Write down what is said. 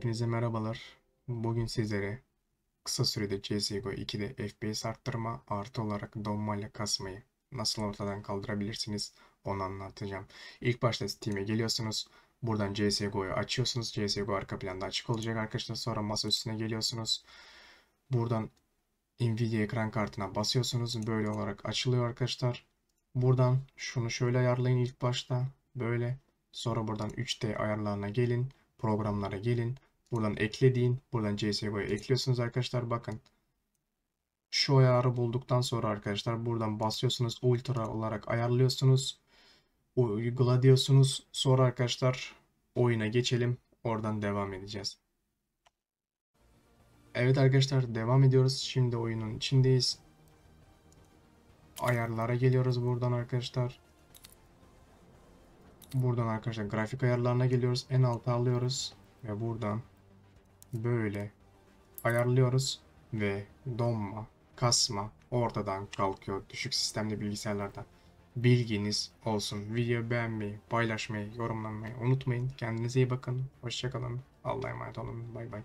Hepinize merhabalar. Bugün sizlere kısa sürede CSGO 2'de FPS arttırma artı olarak donmayla kasmayı nasıl ortadan kaldırabilirsiniz onu anlatacağım. İlk başta Steam'e geliyorsunuz. Buradan CSGO'yu açıyorsunuz. CSGO arka planda açık olacak arkadaşlar. Sonra masa üstüne geliyorsunuz. Buradan Nvidia ekran kartına basıyorsunuz. Böyle olarak açılıyor arkadaşlar. Buradan şunu şöyle ayarlayın ilk başta. Böyle. Sonra buradan 3D ayarlarına gelin programlara gelin. Buradan ekle deyin. Buradan CSGO'ya ekliyorsunuz arkadaşlar. Bakın. Şu ayarı bulduktan sonra arkadaşlar buradan basıyorsunuz. Ultra olarak ayarlıyorsunuz. Uygula diyorsunuz. Sonra arkadaşlar oyuna geçelim. Oradan devam edeceğiz. Evet arkadaşlar devam ediyoruz. Şimdi oyunun içindeyiz. Ayarlara geliyoruz buradan arkadaşlar. Buradan arkadaşlar grafik ayarlarına geliyoruz. En alta alıyoruz. Ve buradan böyle ayarlıyoruz ve donma, kasma ortadan kalkıyor düşük sistemli bilgisayarlarda. Bilginiz olsun. Video beğenmeyi, paylaşmayı, yorumlamayı unutmayın. Kendinize iyi bakın. Hoşçakalın. Allah'a emanet olun. Bay bay.